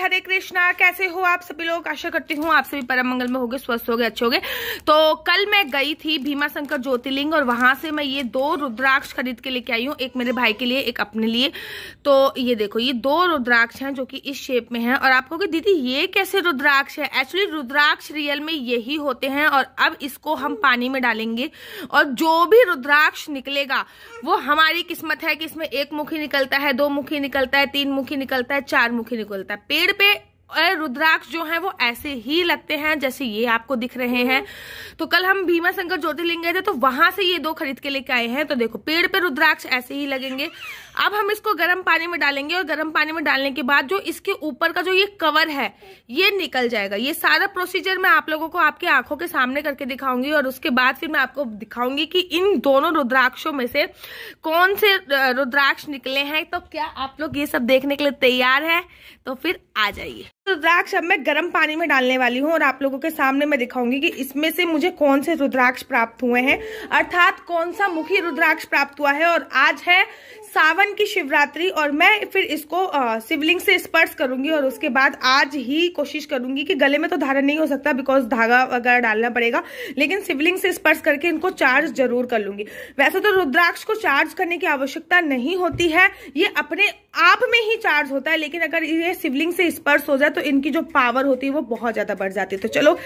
हरे कृष्णा कैसे हो आप सभी लोग आशा करती हूँ आप सभी परम मंगल में हो स्वस्थ हो अच्छे हो तो कल मैं गई थी भीमा शंकर ज्योतिर्लिंग और वहां से मैं ये दो रुद्राक्ष खरीद के लेके आई हूँ एक मेरे भाई के लिए एक अपने लिए तो ये देखो ये दो रुद्राक्ष हैं जो कि इस शेप में है और आप कहोगे दीदी ये कैसे रुद्राक्ष है एक्चुअली रुद्राक्ष रियल में यही होते हैं और अब इसको हम पानी में डालेंगे और जो भी रुद्राक्ष निकलेगा वो हमारी किस्मत है कि इसमें एक मुखी निकलता है दो मुखी निकलता है तीन मुखी निकलता है चार मुखी निकलता है पेड़ എടുപ്പേ रुद्राक्ष जो है वो ऐसे ही लगते हैं जैसे ये आपको दिख रहे हैं तो कल हम भीमा शंकर ज्योतिर्लिंग गए थे तो वहां से ये दो खरीद के लेके आए हैं तो देखो पेड़ पे रुद्राक्ष ऐसे ही लगेंगे अब हम इसको गर्म पानी में डालेंगे और गर्म पानी में डालने के बाद जो इसके ऊपर का जो ये कवर है ये निकल जाएगा ये सारा प्रोसीजर मैं आप लोगों को आपके आंखों के सामने करके दिखाऊंगी और उसके बाद फिर मैं आपको दिखाऊंगी कि इन दोनों रुद्राक्षों में से कौन से रुद्राक्ष निकले हैं तो क्या आप लोग ये सब देखने के लिए तैयार है तो फिर आ जाइए रुद्राक्ष अब मैं गर्म पानी में डालने वाली हूँ और आप लोगों के सामने मैं दिखाऊंगी कि इसमें से मुझे कौन से रुद्राक्ष प्राप्त हुए हैं अर्थात कौन सा मुखी रुद्राक्ष प्राप्त हुआ है और आज है सावन की शिवरात्रि और मैं फिर इसको शिवलिंग से स्पर्श करूंगी और उसके बाद आज ही कोशिश करूंगी कि गले में तो धारण नहीं हो सकता बिकॉज धागा वगैरह डालना पड़ेगा लेकिन शिवलिंग से स्पर्श करके इनको चार्ज जरूर कर लूंगी वैसे तो रुद्राक्ष को चार्ज करने की आवश्यकता नहीं होती है ये अपने आप में ही चार्ज होता है लेकिन अगर ये शिवलिंग से स्पर्श हो जाए तो इनकी जो पावर होती है वो बहुत ज्यादा बढ़ जाती है तो चलो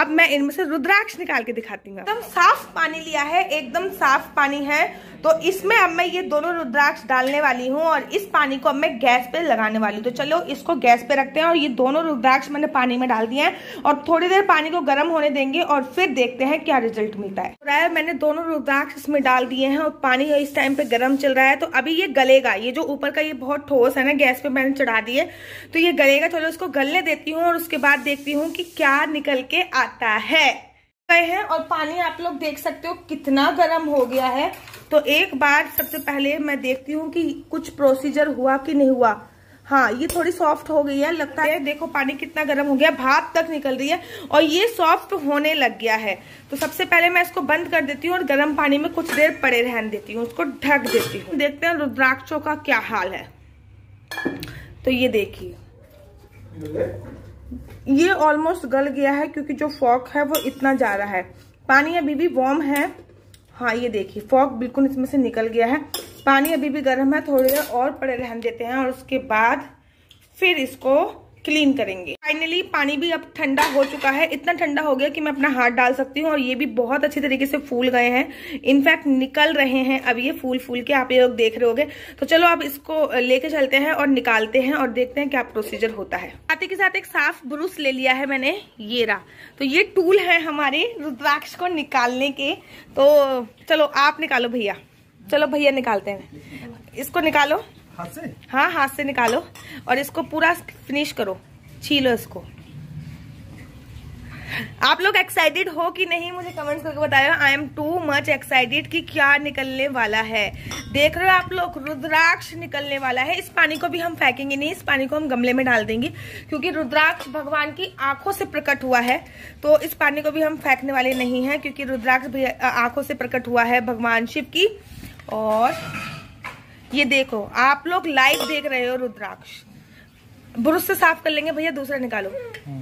अब मैं इनमें से रुद्राक्ष निकाल के दिखाती हूँ एकदम साफ पानी लिया है एकदम साफ पानी है तो इसमें अब मैं ये दोनों रुद्राक्ष डालने वाली हूँ और इस पानी को अब मैं गैस पे लगाने वाली हूँ तो चलो इसको गैस पे रखते हैं और ये दोनों रुद्राक्ष मैंने पानी में डाल दिया है और थोड़ी देर पानी को गर्म होने देंगे और फिर देखते हैं क्या रिजल्ट मिलता है तो राय मैंने दोनों रुद्राक्ष इसमें डाल दिए हैं और पानी इस टाइम पे गर्म चल रहा है तो अभी ये गलेगा ये जो ऊपर का ये बहुत ठोस है ना गैस पे मैंने चढ़ा दिए तो ये गलेगा चलो इसको गलने देती हूँ और उसके बाद देखती हूँ कि क्या निकल के आता है गए हैं और पानी आप लोग देख सकते हो कितना गर्म हो गया है तो एक बार सबसे पहले मैं देखती हूँ कि कुछ प्रोसीजर हुआ कि नहीं हुआ हाँ ये थोड़ी सॉफ्ट हो गई है लगता है देखो पानी कितना गर्म हो गया भाप तक निकल रही है और ये सॉफ्ट होने लग गया है तो सबसे पहले मैं इसको बंद कर देती हूँ और गर्म पानी में कुछ देर पड़े रहने देती हूँ उसको ढक देती हूँ देखते हैं रुद्राक्षों का क्या हाल है तो ये देखिए ये ऑलमोस्ट गल गया है क्योंकि जो फॉक है वो इतना जा रहा है पानी अभी भी वॉर्म है हाँ ये देखिए फॉक बिल्कुल इसमें से निकल गया है पानी अभी भी गर्म है थोड़ी देर और पड़े रहने देते हैं और उसके बाद फिर इसको क्लीन करेंगे फाइनली पानी भी अब ठंडा हो चुका है इतना ठंडा हो गया कि मैं अपना हाथ डाल सकती हूँ और ये भी बहुत अच्छे तरीके से फूल गए हैं इनफैक्ट निकल रहे हैं अब ये फूल फूल के आप ये लोग देख रहे होगे तो चलो आप इसको लेके चलते हैं और निकालते हैं और देखते हैं क्या प्रोसीजर होता है साथ के साथ एक साफ ब्रूस ले लिया है मैंने ये रहा तो ये टूल है हमारे रुद्राक्ष को निकालने के तो चलो आप निकालो भैया चलो भैया निकालते हैं इसको निकालो हाथ से हाँ हाथ से निकालो और इसको पूरा फिनिश करो छीलो इसको आप लोग एक्साइटेड हो कि नहीं मुझे कमेंट्स करके बताया I am too much excited कि क्या निकलने वाला है देख रहे हो आप लोग रुद्राक्ष निकलने वाला है इस पानी को भी हम फेंकेंगे नहीं इस पानी को हम गमले में डाल देंगे क्योंकि रुद्राक्ष भगवान की आंखों से प्रकट हुआ है तो इस पानी को भी हम फेंकने वाले नहीं है क्योंकि रुद्राक्ष भी आंखों से प्रकट हुआ है भगवान शिव की और ये देखो आप लोग लाइव देख रहे हो रुद्राक्ष ब्रुश से साफ कर लेंगे भैया दूसरा निकालो हम्म।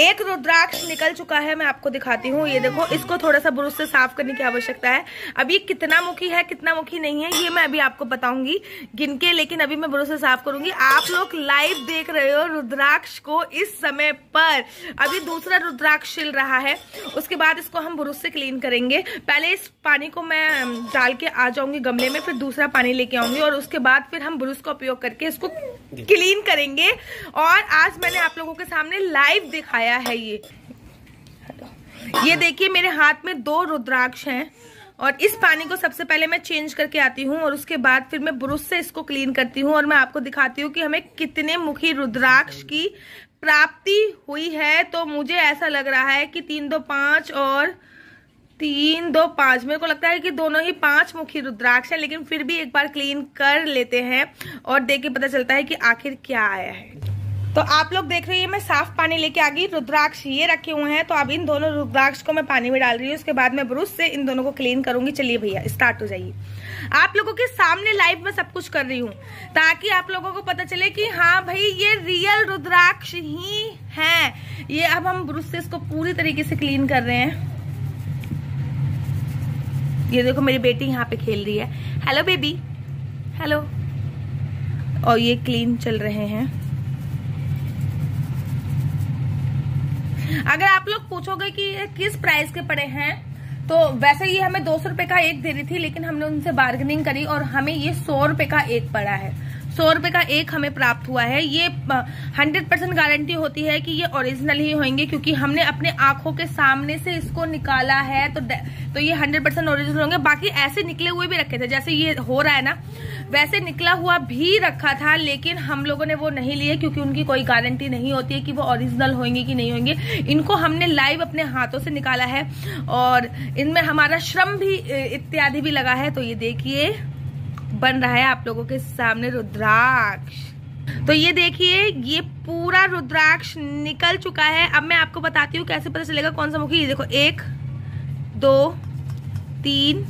एक रुद्राक्ष निकल चुका है मैं आपको दिखाती हूँ ये देखो इसको थोड़ा सा ब्रुश से साफ करने की आवश्यकता है अभी कितना मुखी है कितना मुखी नहीं है ये मैं अभी आपको बताऊंगी गिन के लेकिन अभी मैं ब्रुश से साफ करूंगी आप लोग लाइव देख रहे हो रुद्राक्ष को इस समय पर अभी दूसरा रुद्राक्ष छिल रहा है उसके बाद इसको हम ब्रुश से क्लीन करेंगे पहले इस पानी को मैं डाल के आ जाऊंगी गमले में फिर दूसरा पानी लेके आऊंगी और उसके बाद फिर हम ब्रुश का उपयोग करके इसको क्लीन करेंगे और आज मैंने आप लोगों के सामने लाइव दिखाया आया है ये ये देखिए मेरे हाथ में दो रुद्राक्ष हैं और इस पानी को सबसे पहले मैं चेंज करके आती हूँ और उसके बाद फिर मैं ब्रुश से इसको क्लीन करती हूँ और मैं आपको दिखाती हूँ कि हमें कितने मुखी रुद्राक्ष की प्राप्ति हुई है तो मुझे ऐसा लग रहा है कि तीन दो पांच और तीन दो पांच मेरे को लगता है कि दोनों ही पांच मुखी रुद्राक्ष है लेकिन फिर भी एक बार क्लीन कर लेते हैं और देख के पता चलता है कि आखिर क्या आया है तो आप लोग देख रहे हैं मैं साफ पानी लेके आ गई रुद्राक्ष ये रखे हुए हैं तो अब इन दोनों रुद्राक्ष को मैं पानी में डाल रही हूँ उसके बाद मैं ब्रुश से इन दोनों को क्लीन करूंगी चलिए भैया स्टार्ट हो जाइए आप लोगों के सामने लाइव में सब कुछ कर रही हूँ ताकि आप लोगों को पता चले कि हाँ भाई ये रियल रुद्राक्ष ही है ये अब हम ब्रुश से इसको पूरी तरीके से क्लीन कर रहे हैं ये देखो मेरी बेटी यहाँ पे खेल रही है हेलो बेबी हेलो और ये क्लीन चल रहे हैं अगर आप लोग पूछोगे कि ये किस प्राइस के पड़े हैं तो वैसे ये हमें दो सौ रूपये का एक दे रही थी लेकिन हमने उनसे बार्गेनिंग करी और हमें ये सौ रूपये का एक पड़ा है सौ रुपए का एक हमें प्राप्त हुआ है ये हंड्रेड परसेंट गारंटी होती है कि ये ओरिजिनल ही होंगे क्योंकि हमने अपने आंखों के सामने से इसको निकाला है तो तो ये हंड्रेड परसेंट ओरिजिनल होंगे बाकी ऐसे निकले हुए भी रखे थे जैसे ये हो रहा है ना वैसे निकला हुआ भी रखा था लेकिन हम लोगों ने वो नहीं लिए क्योंकि उनकी कोई गारंटी नहीं होती है कि वो ओरिजिनल होंगे कि नहीं होंगे इनको हमने लाइव अपने हाथों से निकाला है और इनमें हमारा श्रम भी इत्यादि भी लगा है तो ये देखिए बन रहा है आप लोगों के सामने रुद्राक्ष तो ये देखिए ये पूरा रुद्राक्ष निकल चुका है अब मैं आपको बताती हूँ कैसे पता चलेगा कौन सा मुखी ये देखो एक दो तीन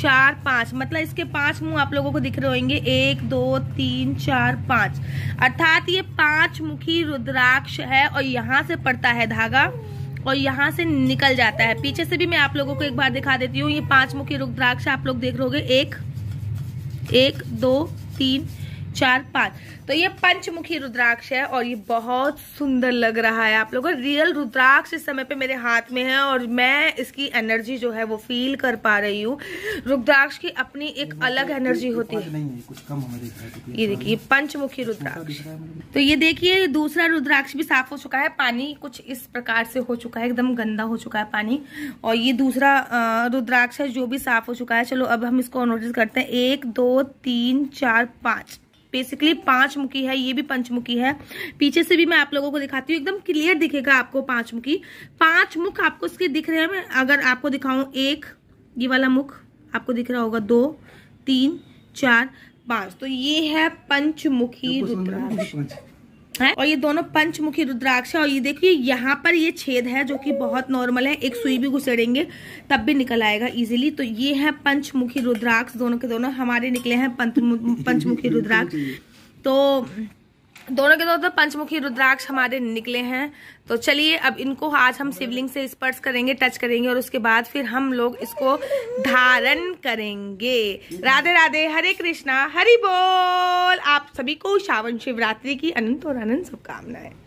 चार पांच मतलब इसके पांच मुंह आप लोगों को दिख रहे होंगे एक दो तीन चार पांच अर्थात ये पांच मुखी रुद्राक्ष है और यहाँ से पड़ता है धागा और यहाँ से निकल जाता है पीछे से भी मैं आप लोगों को एक बार दिखा देती हूँ ये पांच मुखी रुद्राक्ष आप लोग देख रहे एक एक दो तीन चार पाँच तो ये पंचमुखी रुद्राक्ष है और ये बहुत सुंदर लग रहा है आप लोगों रियल रुद्राक्ष इस समय पे मेरे हाथ में है और मैं इसकी एनर्जी जो है वो फील कर पा रही हूँ रुद्राक्ष की अपनी एक अलग एनर्जी होती है ये देखिए पंचमुखी रुद्राक्ष तो ये देखिए दूसरा रुद्राक्ष भी साफ हो चुका है पानी कुछ इस प्रकार से हो चुका है एकदम गंदा हो चुका है पानी और ये दूसरा रुद्राक्ष है जो भी साफ हो चुका है चलो अब हम इसको नोटिस करते हैं एक दो तीन चार पाँच बेसिकली पांच मुखी है ये भी पंचमुखी है पीछे से भी मैं आप लोगों को दिखाती हूँ एकदम क्लियर दिखेगा आपको पांच मुखी पांच मुख आपको इसके दिख रहे हैं मैं अगर आपको दिखाऊं एक ये वाला मुख आपको दिख रहा होगा दो तीन चार पांच तो ये है पंचमुखी रुद्राक्ष है और ये दोनों पंचमुखी रुद्राक्ष है और ये देखिए यहाँ पर ये छेद है जो कि बहुत नॉर्मल है एक सुई भी घुसेड़ेंगे तब भी निकल आएगा इजीली तो ये है पंचमुखी रुद्राक्ष दोनों के दोनों हमारे निकले हैं पंचमुखी रुद्राक्ष तो दोनों के दोनों पंचमुखी रुद्राक्ष हमारे निकले हैं तो चलिए अब इनको आज हम शिवलिंग से स्पर्श करेंगे टच करेंगे और उसके बाद फिर हम लोग इसको धारण करेंगे राधे राधे हरे कृष्णा हरि बोल आप सभी को श्रावण शिवरात्रि की अनंत और अनंत शुभकामनाएं